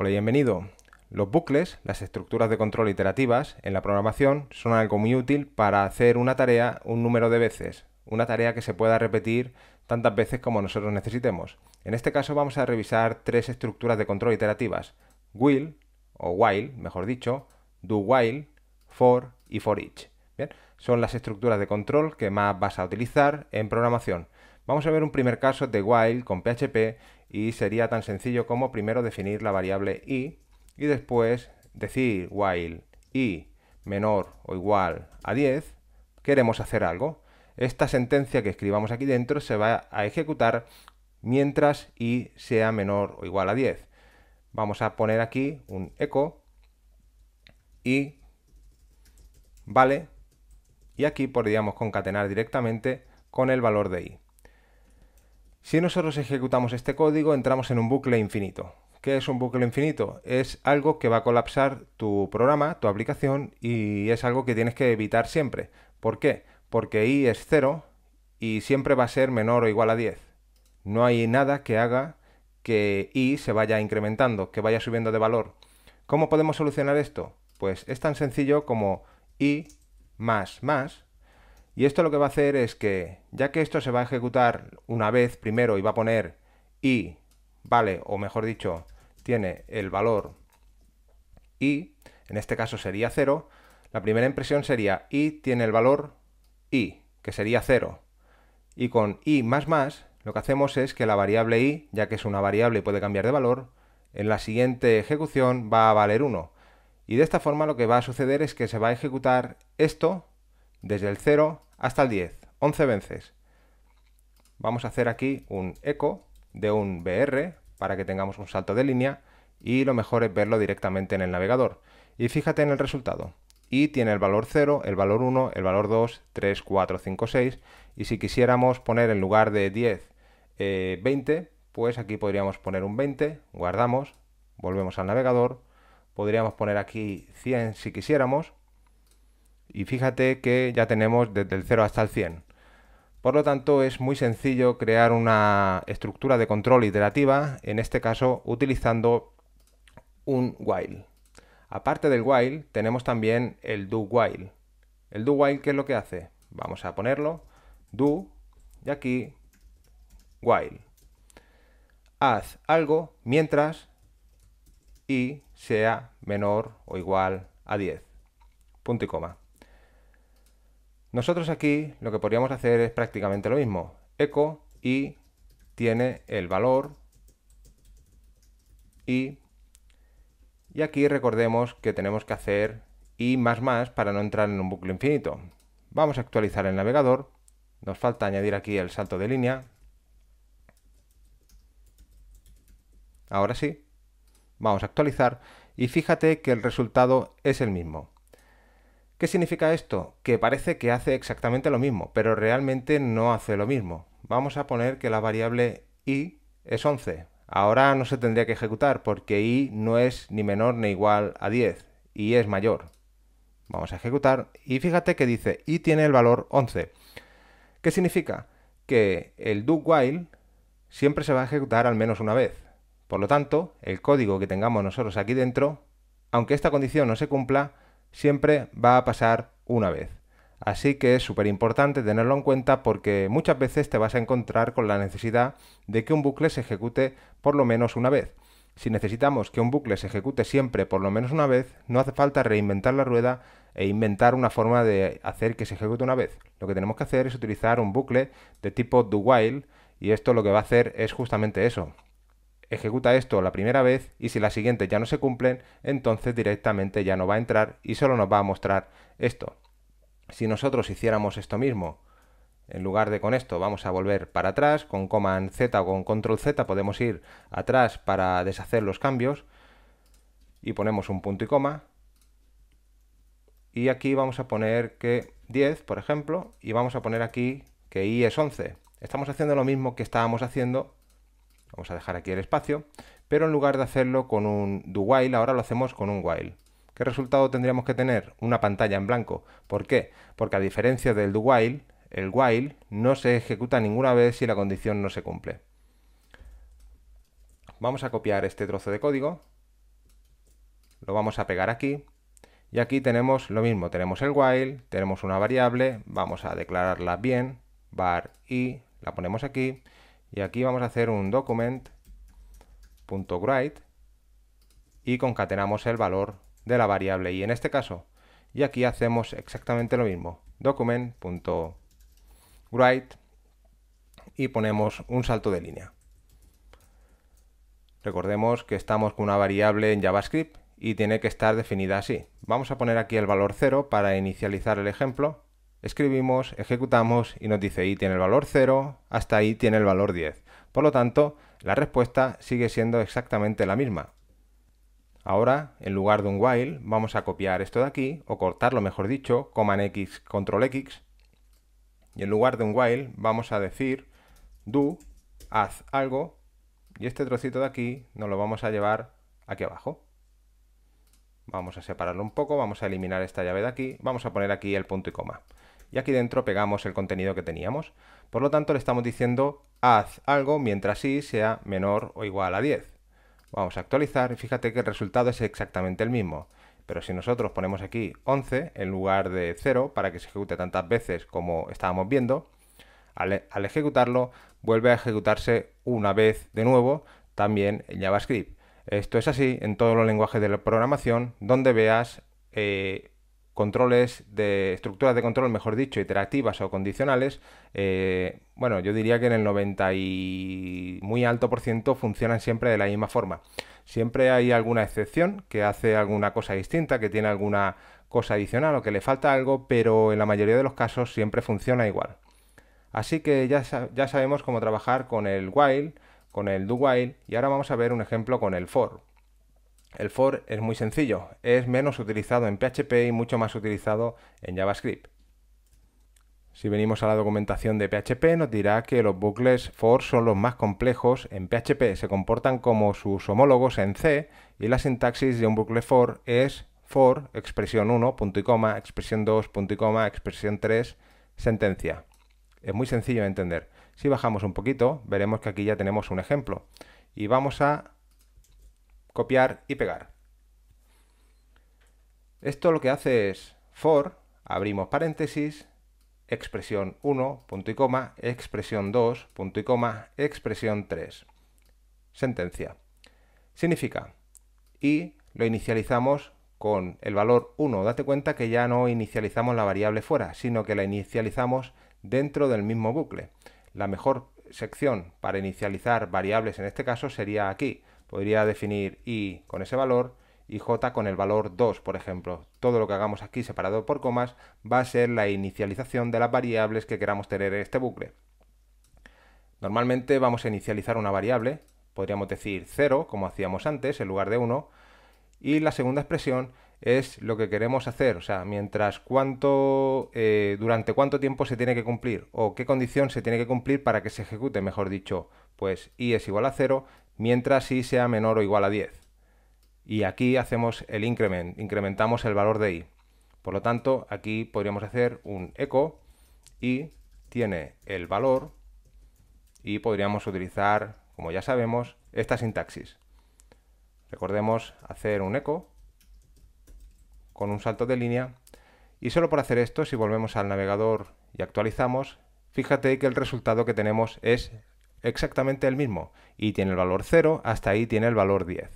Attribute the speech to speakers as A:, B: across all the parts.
A: Hola y bienvenido. Los bucles, las estructuras de control iterativas en la programación, son algo muy útil para hacer una tarea un número de veces, una tarea que se pueda repetir tantas veces como nosotros necesitemos. En este caso vamos a revisar tres estructuras de control iterativas, will o while, mejor dicho, do while, for y for each. son las estructuras de control que más vas a utilizar en programación. Vamos a ver un primer caso de while con PHP y sería tan sencillo como primero definir la variable i y después decir while i menor o igual a 10, queremos hacer algo. Esta sentencia que escribamos aquí dentro se va a ejecutar mientras i sea menor o igual a 10. Vamos a poner aquí un eco y vale y aquí podríamos concatenar directamente con el valor de i. Si nosotros ejecutamos este código, entramos en un bucle infinito. ¿Qué es un bucle infinito? Es algo que va a colapsar tu programa, tu aplicación, y es algo que tienes que evitar siempre. ¿Por qué? Porque i es 0 y siempre va a ser menor o igual a 10. No hay nada que haga que i se vaya incrementando, que vaya subiendo de valor. ¿Cómo podemos solucionar esto? Pues es tan sencillo como i más más y esto lo que va a hacer es que, ya que esto se va a ejecutar una vez primero y va a poner i vale, o mejor dicho, tiene el valor i, en este caso sería 0, la primera impresión sería i tiene el valor i, que sería 0. Y con i más más, lo que hacemos es que la variable i, ya que es una variable y puede cambiar de valor, en la siguiente ejecución va a valer 1. Y de esta forma lo que va a suceder es que se va a ejecutar esto desde el 0 hasta el 10, 11 veces. Vamos a hacer aquí un eco de un BR para que tengamos un salto de línea y lo mejor es verlo directamente en el navegador. Y fíjate en el resultado. Y tiene el valor 0, el valor 1, el valor 2, 3, 4, 5, 6. Y si quisiéramos poner en lugar de 10, 20, eh, pues aquí podríamos poner un 20, guardamos, volvemos al navegador. Podríamos poner aquí 100 si quisiéramos y fíjate que ya tenemos desde el 0 hasta el 100. Por lo tanto, es muy sencillo crear una estructura de control iterativa, en este caso utilizando un while. Aparte del while, tenemos también el do while. ¿El do while qué es lo que hace? Vamos a ponerlo, do, y aquí, while. Haz algo mientras y sea menor o igual a 10. Punto y coma. Nosotros aquí lo que podríamos hacer es prácticamente lo mismo. Echo y tiene el valor y y aquí recordemos que tenemos que hacer y más más para no entrar en un bucle infinito. Vamos a actualizar el navegador. Nos falta añadir aquí el salto de línea. Ahora sí. Vamos a actualizar y fíjate que el resultado es el mismo. ¿Qué significa esto? Que parece que hace exactamente lo mismo, pero realmente no hace lo mismo. Vamos a poner que la variable i es 11. Ahora no se tendría que ejecutar porque i no es ni menor ni igual a 10, y es mayor. Vamos a ejecutar y fíjate que dice i tiene el valor 11. ¿Qué significa? Que el do while siempre se va a ejecutar al menos una vez. Por lo tanto, el código que tengamos nosotros aquí dentro, aunque esta condición no se cumpla, siempre va a pasar una vez. Así que es súper importante tenerlo en cuenta porque muchas veces te vas a encontrar con la necesidad de que un bucle se ejecute por lo menos una vez. Si necesitamos que un bucle se ejecute siempre por lo menos una vez, no hace falta reinventar la rueda e inventar una forma de hacer que se ejecute una vez. Lo que tenemos que hacer es utilizar un bucle de tipo do while y esto lo que va a hacer es justamente eso, ejecuta esto la primera vez y si las siguientes ya no se cumplen, entonces directamente ya no va a entrar y solo nos va a mostrar esto. Si nosotros hiciéramos esto mismo, en lugar de con esto vamos a volver para atrás, con Command Z o con Control Z podemos ir atrás para deshacer los cambios y ponemos un punto y coma. Y aquí vamos a poner que 10, por ejemplo, y vamos a poner aquí que i es 11. Estamos haciendo lo mismo que estábamos haciendo Vamos a dejar aquí el espacio, pero en lugar de hacerlo con un do while, ahora lo hacemos con un while. ¿Qué resultado tendríamos que tener? Una pantalla en blanco. ¿Por qué? Porque a diferencia del do while, el while no se ejecuta ninguna vez si la condición no se cumple. Vamos a copiar este trozo de código, lo vamos a pegar aquí y aquí tenemos lo mismo, tenemos el while, tenemos una variable, vamos a declararla bien, var y la ponemos aquí y aquí vamos a hacer un document.write y concatenamos el valor de la variable y en este caso. Y aquí hacemos exactamente lo mismo. Document.write y ponemos un salto de línea. Recordemos que estamos con una variable en JavaScript y tiene que estar definida así. Vamos a poner aquí el valor 0 para inicializar el ejemplo escribimos, ejecutamos y nos dice i tiene el valor 0 hasta ahí tiene el valor 10. Por lo tanto, la respuesta sigue siendo exactamente la misma. Ahora, en lugar de un while, vamos a copiar esto de aquí, o cortarlo mejor dicho, en x, control x, y en lugar de un while vamos a decir do, haz algo, y este trocito de aquí nos lo vamos a llevar aquí abajo. Vamos a separarlo un poco, vamos a eliminar esta llave de aquí, vamos a poner aquí el punto y coma y aquí dentro pegamos el contenido que teníamos. Por lo tanto, le estamos diciendo haz algo mientras sí sea menor o igual a 10. Vamos a actualizar y fíjate que el resultado es exactamente el mismo. Pero si nosotros ponemos aquí 11 en lugar de 0 para que se ejecute tantas veces como estábamos viendo, al, ejecutarlo vuelve a ejecutarse una vez de nuevo también en JavaScript. Esto es así en todos los lenguajes de la programación donde veas eh, controles de estructuras de control, mejor dicho, interactivas o condicionales, eh, bueno, yo diría que en el 90 y muy alto por ciento funcionan siempre de la misma forma. Siempre hay alguna excepción que hace alguna cosa distinta, que tiene alguna cosa adicional o que le falta algo, pero en la mayoría de los casos siempre funciona igual. Así que ya, ya sabemos cómo trabajar con el while, con el do while y ahora vamos a ver un ejemplo con el for. El for es muy sencillo, es menos utilizado en PHP y mucho más utilizado en JavaScript. Si venimos a la documentación de PHP nos dirá que los bucles for son los más complejos en PHP, se comportan como sus homólogos en C y la sintaxis de un bucle for es for, expresión 1, punto y coma, expresión 2, punto y coma, expresión 3, sentencia. Es muy sencillo de entender. Si bajamos un poquito veremos que aquí ya tenemos un ejemplo y vamos a copiar y pegar. Esto lo que hace es for, abrimos paréntesis, expresión 1, punto y coma, expresión 2, punto y coma, expresión 3. Sentencia. Significa, y lo inicializamos con el valor 1. Date cuenta que ya no inicializamos la variable fuera, sino que la inicializamos dentro del mismo bucle. La mejor sección para inicializar variables en este caso sería aquí, podría definir i con ese valor y j con el valor 2, por ejemplo. Todo lo que hagamos aquí separado por comas va a ser la inicialización de las variables que queramos tener en este bucle. Normalmente vamos a inicializar una variable, podríamos decir 0, como hacíamos antes, en lugar de 1, y la segunda expresión es lo que queremos hacer, o sea, mientras cuánto, eh, durante cuánto tiempo se tiene que cumplir o qué condición se tiene que cumplir para que se ejecute, mejor dicho, pues i es igual a 0 mientras i sea menor o igual a 10. Y aquí hacemos el increment, incrementamos el valor de i. Por lo tanto, aquí podríamos hacer un eco y tiene el valor y podríamos utilizar, como ya sabemos, esta sintaxis. Recordemos hacer un eco con un salto de línea y solo por hacer esto, si volvemos al navegador y actualizamos, fíjate que el resultado que tenemos es exactamente el mismo. Y tiene el valor 0, hasta ahí tiene el valor 10.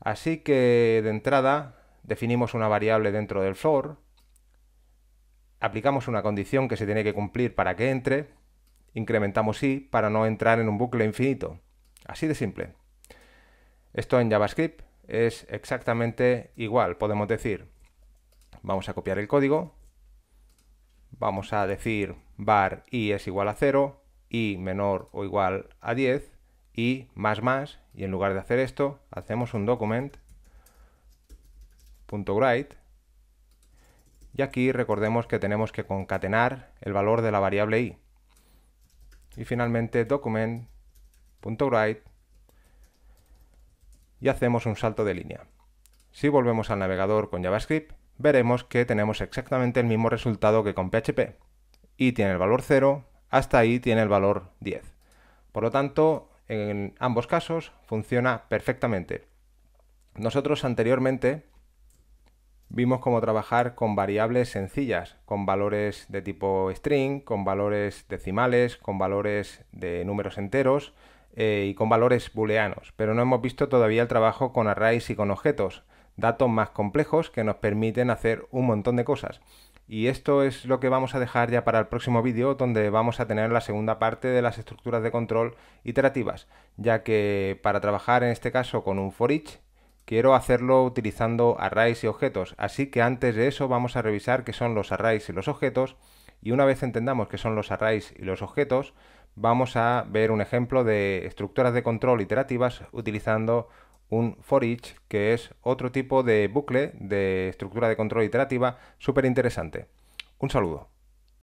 A: Así que de entrada definimos una variable dentro del for, aplicamos una condición que se tiene que cumplir para que entre, incrementamos i para no entrar en un bucle infinito. Así de simple. Esto en JavaScript es exactamente igual, podemos decir, vamos a copiar el código, vamos a decir var i es igual a 0, i menor o igual a 10 y más más y en lugar de hacer esto hacemos un document.write y aquí recordemos que tenemos que concatenar el valor de la variable i y finalmente document.write y hacemos un salto de línea. Si volvemos al navegador con JavaScript veremos que tenemos exactamente el mismo resultado que con PHP. y tiene el valor 0, hasta ahí tiene el valor 10. Por lo tanto, en ambos casos funciona perfectamente. Nosotros anteriormente vimos cómo trabajar con variables sencillas, con valores de tipo string, con valores decimales, con valores de números enteros eh, y con valores booleanos, pero no hemos visto todavía el trabajo con arrays y con objetos, datos más complejos que nos permiten hacer un montón de cosas. Y esto es lo que vamos a dejar ya para el próximo vídeo, donde vamos a tener la segunda parte de las estructuras de control iterativas, ya que para trabajar en este caso con un for each, quiero hacerlo utilizando arrays y objetos. Así que antes de eso vamos a revisar qué son los arrays y los objetos, y una vez entendamos qué son los arrays y los objetos, vamos a ver un ejemplo de estructuras de control iterativas utilizando un for each, que es otro tipo de bucle de estructura de control iterativa súper interesante. Un saludo.